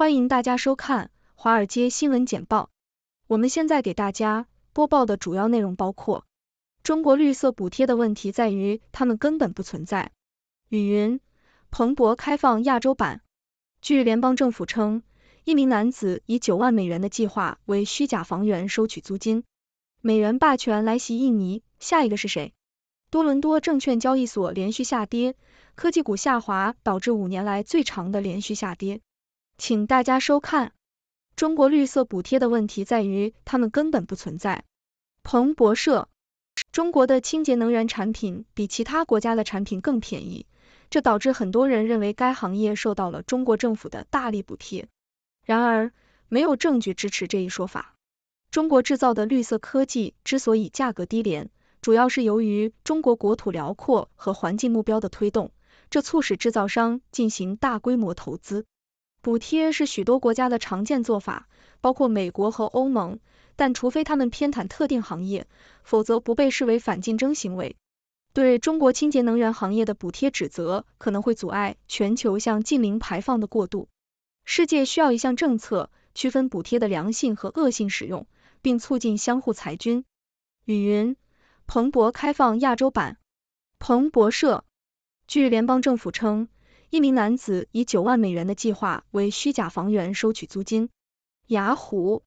欢迎大家收看《华尔街新闻简报》。我们现在给大家播报的主要内容包括：中国绿色补贴的问题在于它们根本不存在。雨云，彭博开放亚洲版。据联邦政府称，一名男子以九万美元的计划为虚假房源收取租金。美元霸权来袭，印尼下一个是谁？多伦多证券交易所连续下跌，科技股下滑导致五年来最长的连续下跌。请大家收看。中国绿色补贴的问题在于，它们根本不存在。彭博社，中国的清洁能源产品比其他国家的产品更便宜，这导致很多人认为该行业受到了中国政府的大力补贴。然而，没有证据支持这一说法。中国制造的绿色科技之所以价格低廉，主要是由于中国国土辽阔和环境目标的推动，这促使制造商进行大规模投资。补贴是许多国家的常见做法，包括美国和欧盟，但除非他们偏袒特定行业，否则不被视为反竞争行为。对中国清洁能源行业的补贴指责，可能会阻碍全球向近零排放的过渡。世界需要一项政策，区分补贴的良性和恶性使用，并促进相互裁军。与云，彭博开放亚洲版，彭博社。据联邦政府称。一名男子以九万美元的计划为虚假房源收取租金。雅虎，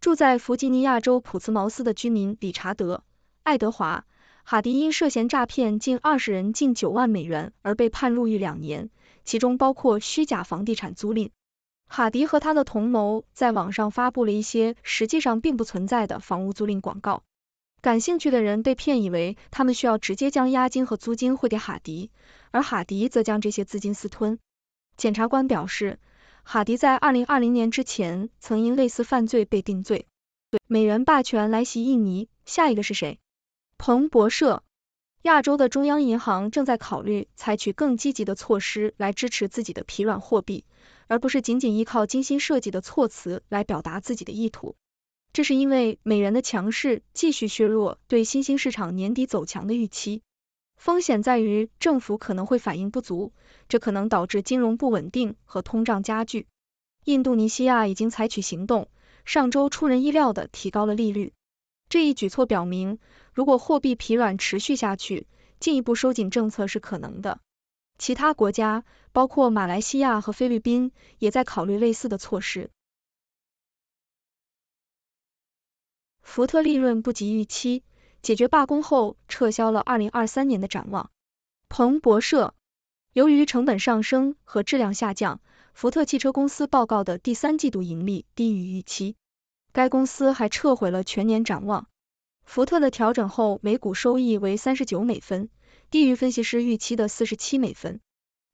住在弗吉尼亚州普茨茅斯的居民理查德·爱德华·哈迪因涉嫌诈骗近二十人近九万美元而被判入狱两年，其中包括虚假房地产租赁。哈迪和他的同谋在网上发布了一些实际上并不存在的房屋租赁广告，感兴趣的人被骗以为他们需要直接将押金和租金汇给哈迪。而哈迪则将这些资金私吞。检察官表示，哈迪在二零二零年之前曾因类似犯罪被定罪。美元霸权来袭，印尼下一个是谁？彭博社。亚洲的中央银行正在考虑采取更积极的措施来支持自己的疲软货币，而不是仅仅依靠精心设计的措辞来表达自己的意图。这是因为美元的强势继续削弱对新兴市场年底走强的预期。风险在于政府可能会反应不足，这可能导致金融不稳定和通胀加剧。印度尼西亚已经采取行动，上周出人意料地提高了利率。这一举措表明，如果货币疲软持续下去，进一步收紧政策是可能的。其他国家，包括马来西亚和菲律宾，也在考虑类似的措施。福特利润不及预期。解决罢工后，撤销了二零二三年的展望。彭博社，由于成本上升和质量下降，福特汽车公司报告的第三季度盈利低于预期。该公司还撤回了全年展望。福特的调整后每股收益为三十九美分，低于分析师预期的四十七美分。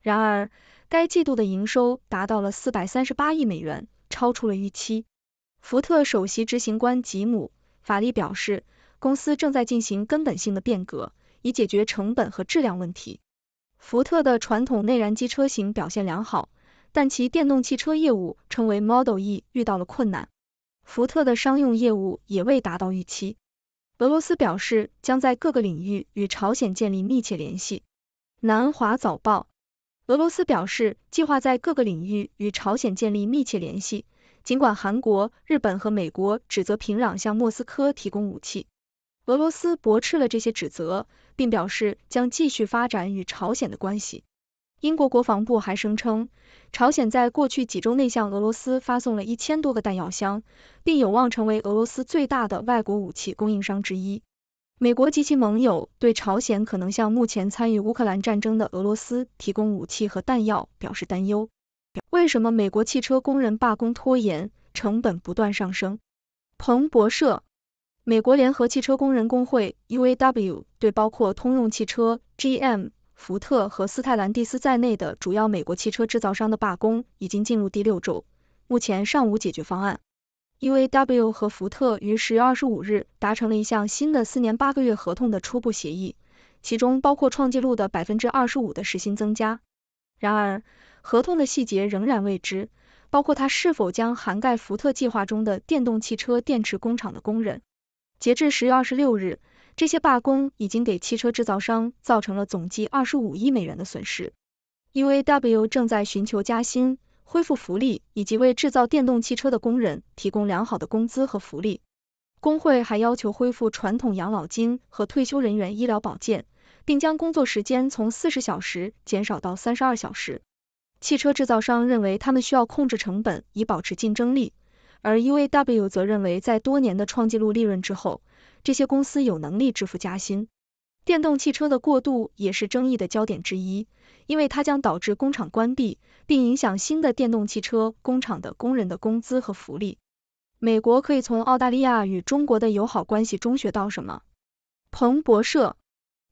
然而，该季度的营收达到了四百三十八亿美元，超出了预期。福特首席执行官吉姆·法利表示。公司正在进行根本性的变革，以解决成本和质量问题。福特的传统内燃机车型表现良好，但其电动汽车业务称为 Model E 遇到了困难。福特的商用业务也未达到预期。俄罗斯表示将在各个领域与朝鲜建立密切联系。南华早报：俄罗斯表示计划在各个领域与朝鲜建立密切联系，尽管韩国、日本和美国指责平壤向莫斯科提供武器。俄罗斯驳斥了这些指责，并表示将继续发展与朝鲜的关系。英国国防部还声称，朝鲜在过去几周内向俄罗斯发送了一千多个弹药箱，并有望成为俄罗斯最大的外国武器供应商之一。美国及其盟友对朝鲜可能向目前参与乌克兰战争的俄罗斯提供武器和弹药表示担忧。为什么美国汽车工人罢工拖延，成本不断上升？彭博社。美国联合汽车工人工会 （UAW） 对包括通用汽车 （GM）、福特和斯泰兰蒂斯在内的主要美国汽车制造商的罢工已经进入第六周，目前尚无解决方案。UAW 和福特于十月二十五日达成了一项新的四年八个月合同的初步协议，其中包括创纪录的百分之二十五的时薪增加。然而，合同的细节仍然未知，包括它是否将涵盖福特计划中的电动汽车电池工厂的工人。截至十月二十六日，这些罢工已经给汽车制造商造成了总计二十五亿美元的损失。UAW 正在寻求加薪、恢复福利以及为制造电动汽车的工人提供良好的工资和福利。工会还要求恢复传统养老金和退休人员医疗保健，并将工作时间从四十小时减少到三十二小时。汽车制造商认为他们需要控制成本以保持竞争力。而 U A W 则认为，在多年的创纪录利润之后，这些公司有能力支付加薪。电动汽车的过渡也是争议的焦点之一，因为它将导致工厂关闭，并影响新的电动汽车工厂的工人的工资和福利。美国可以从澳大利亚与中国的友好关系中学到什么？彭博社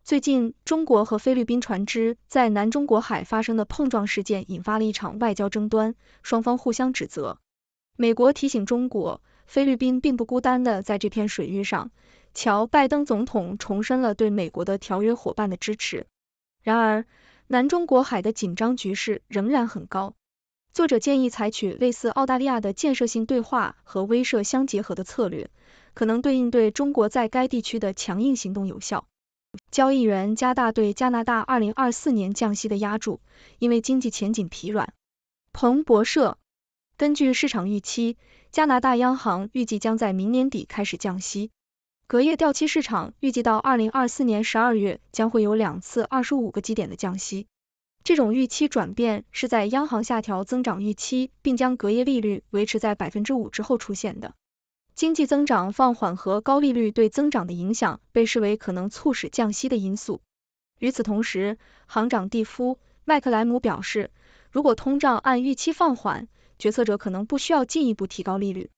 最近，中国和菲律宾船只在南中国海发生的碰撞事件引发了一场外交争端，双方互相指责。美国提醒中国，菲律宾并不孤单的在这片水域上。乔·拜登总统重申了对美国的条约伙伴的支持。然而，南中国海的紧张局势仍然很高。作者建议采取类似澳大利亚的建设性对话和威慑相结合的策略，可能对应对中国在该地区的强硬行动有效。交易员加大对加拿大二零二四年降息的压注，因为经济前景疲软。彭博社。根据市场预期，加拿大央行预计将在明年底开始降息。隔夜掉期市场预计到二零二四年十二月将会有两次二十五个基点的降息。这种预期转变是在央行下调增长预期，并将隔夜利率维持在百分之五之后出现的。经济增长放缓和高利率对增长的影响被视为可能促使降息的因素。与此同时，行长蒂夫·麦克莱姆表示，如果通胀按预期放缓，决策者可能不需要进一步提高利率。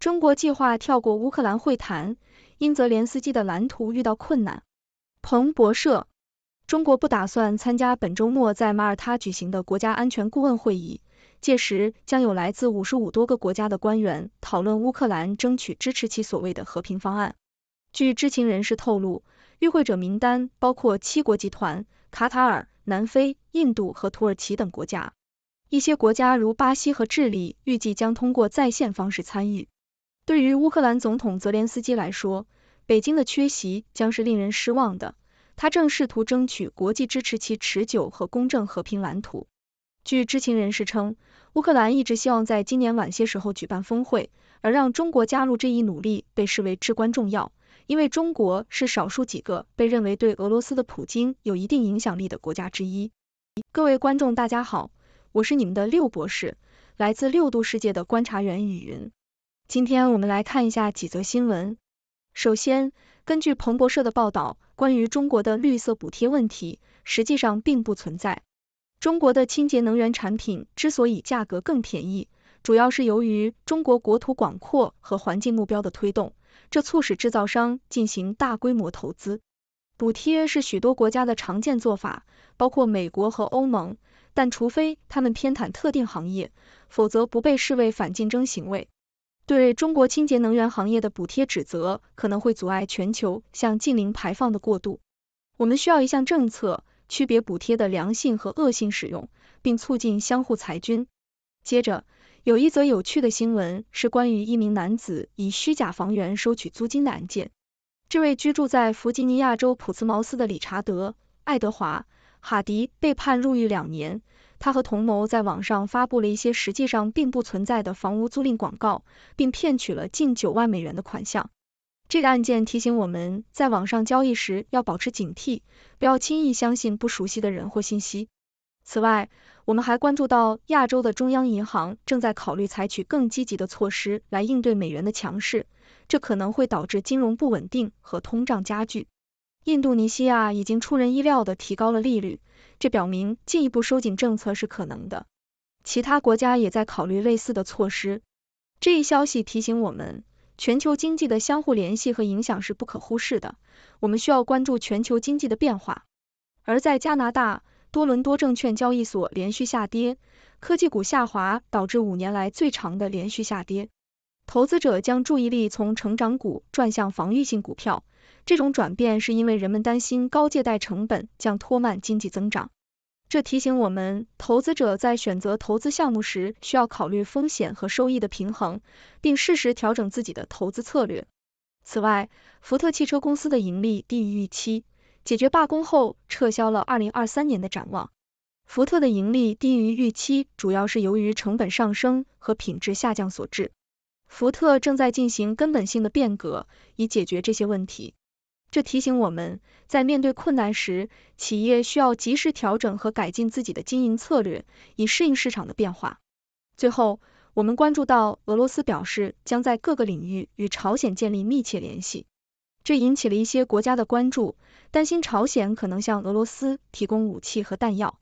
中国计划跳过乌克兰会谈，英泽连斯基的蓝图遇到困难。彭博社：中国不打算参加本周末在马耳他举行的国家安全顾问会议，届时将有来自五十五多个国家的官员讨论乌克兰争取支持其所谓的和平方案。据知情人士透露，与会者名单包括七国集团、卡塔尔、南非、印度和土耳其等国家。一些国家如巴西和智利预计将通过在线方式参与。对于乌克兰总统泽连斯基来说，北京的缺席将是令人失望的。他正试图争取国际支持其持久和公正和平蓝图。据知情人士称，乌克兰一直希望在今年晚些时候举办峰会，而让中国加入这一努力被视为至关重要，因为中国是少数几个被认为对俄罗斯的普京有一定影响力的国家之一。各位观众，大家好。我是你们的六博士，来自六度世界的观察员雨云。今天我们来看一下几则新闻。首先，根据彭博社的报道，关于中国的绿色补贴问题，实际上并不存在。中国的清洁能源产品之所以价格更便宜，主要是由于中国国土广阔和环境目标的推动，这促使制造商进行大规模投资。补贴是许多国家的常见做法，包括美国和欧盟。但除非他们偏袒特定行业，否则不被视为反竞争行为。对中国清洁能源行业的补贴指责可能会阻碍全球向近零排放的过渡。我们需要一项政策，区别补贴的良性和恶性使用，并促进相互裁军。接着，有一则有趣的新闻是关于一名男子以虚假房源收取租金的案件。这位居住在弗吉尼亚州普茨茅斯的理查德·爱德华。哈迪被判入狱两年，他和同谋在网上发布了一些实际上并不存在的房屋租赁广告，并骗取了近九万美元的款项。这个案件提醒我们，在网上交易时要保持警惕，不要轻易相信不熟悉的人或信息。此外，我们还关注到亚洲的中央银行正在考虑采取更积极的措施来应对美元的强势，这可能会导致金融不稳定和通胀加剧。印度尼西亚已经出人意料地提高了利率，这表明进一步收紧政策是可能的。其他国家也在考虑类似的措施。这一消息提醒我们，全球经济的相互联系和影响是不可忽视的。我们需要关注全球经济的变化。而在加拿大，多伦多证券交易所连续下跌，科技股下滑导致五年来最长的连续下跌。投资者将注意力从成长股转向防御性股票，这种转变是因为人们担心高借贷成本将拖慢经济增长。这提醒我们，投资者在选择投资项目时需要考虑风险和收益的平衡，并适时调整自己的投资策略。此外，福特汽车公司的盈利低于预期，解决罢工后撤销了二零二三年的展望。福特的盈利低于预期，主要是由于成本上升和品质下降所致。福特正在进行根本性的变革，以解决这些问题。这提醒我们在面对困难时，企业需要及时调整和改进自己的经营策略，以适应市场的变化。最后，我们关注到俄罗斯表示将在各个领域与朝鲜建立密切联系，这引起了一些国家的关注，担心朝鲜可能向俄罗斯提供武器和弹药。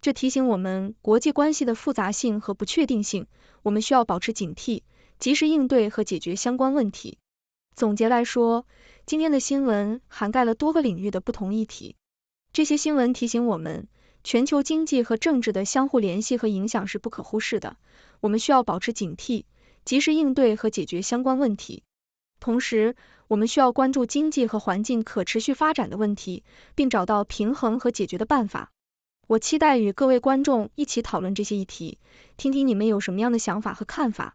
这提醒我们国际关系的复杂性和不确定性，我们需要保持警惕。及时应对和解决相关问题。总结来说，今天的新闻涵盖了多个领域的不同议题。这些新闻提醒我们，全球经济和政治的相互联系和影响是不可忽视的。我们需要保持警惕，及时应对和解决相关问题。同时，我们需要关注经济和环境可持续发展的问题，并找到平衡和解决的办法。我期待与各位观众一起讨论这些议题，听听你们有什么样的想法和看法。